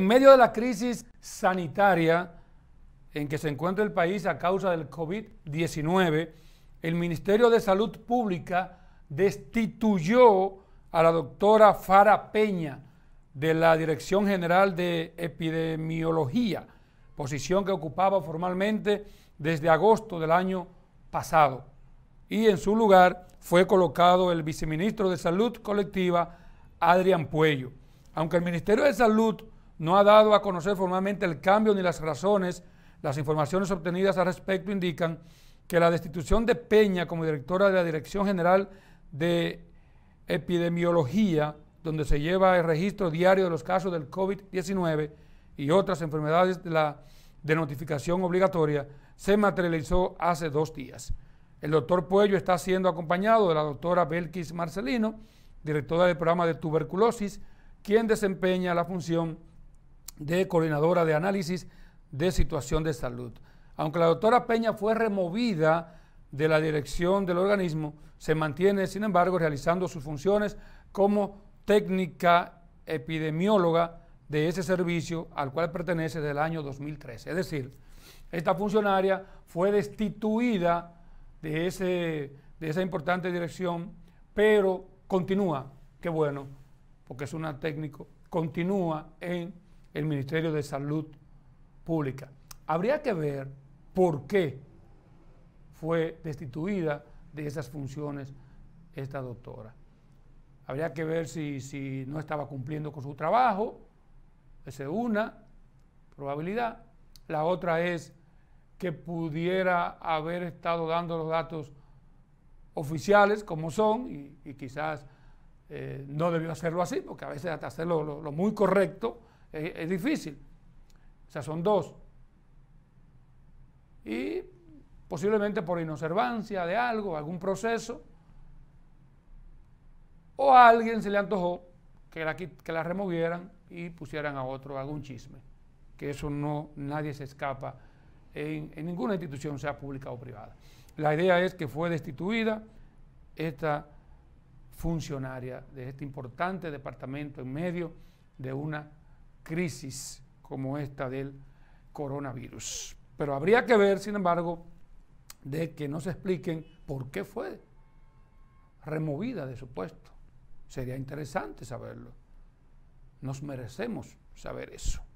En medio de la crisis sanitaria en que se encuentra el país a causa del COVID-19, el Ministerio de Salud Pública destituyó a la doctora Fara Peña de la Dirección General de Epidemiología, posición que ocupaba formalmente desde agosto del año pasado. Y en su lugar fue colocado el viceministro de Salud Colectiva, Adrián Puello. Aunque el Ministerio de Salud no ha dado a conocer formalmente el cambio ni las razones. Las informaciones obtenidas al respecto indican que la destitución de Peña como directora de la Dirección General de Epidemiología, donde se lleva el registro diario de los casos del COVID-19 y otras enfermedades de, la, de notificación obligatoria, se materializó hace dos días. El doctor Puello está siendo acompañado de la doctora Belkis Marcelino, directora del programa de tuberculosis, quien desempeña la función de coordinadora de análisis de situación de salud. Aunque la doctora Peña fue removida de la dirección del organismo, se mantiene, sin embargo, realizando sus funciones como técnica epidemióloga de ese servicio al cual pertenece desde el año 2013. Es decir, esta funcionaria fue destituida de, ese, de esa importante dirección, pero continúa, qué bueno, porque es una técnico, continúa en el Ministerio de Salud Pública. Habría que ver por qué fue destituida de esas funciones esta doctora. Habría que ver si, si no estaba cumpliendo con su trabajo, esa es una probabilidad. La otra es que pudiera haber estado dando los datos oficiales como son y, quizás eh, no debió hacerlo así, porque a veces hasta hacerlo lo muy correcto es, difícil. O sea, son dos. Y posiblemente por inobservancia de algo, algún proceso, o a alguien se le antojó que la, que la removieran y pusieran a otro algún chisme. Que eso no, nadie se escapa en ninguna institución, sea pública o privada. La idea es que fue destituida esta funcionaria de este importante departamento en medio de una crisis como esta del coronavirus. Pero habría que ver, sin embargo, de que nos expliquen por qué fue removida de su puesto. Sería interesante saberlo. Nos merecemos saber eso.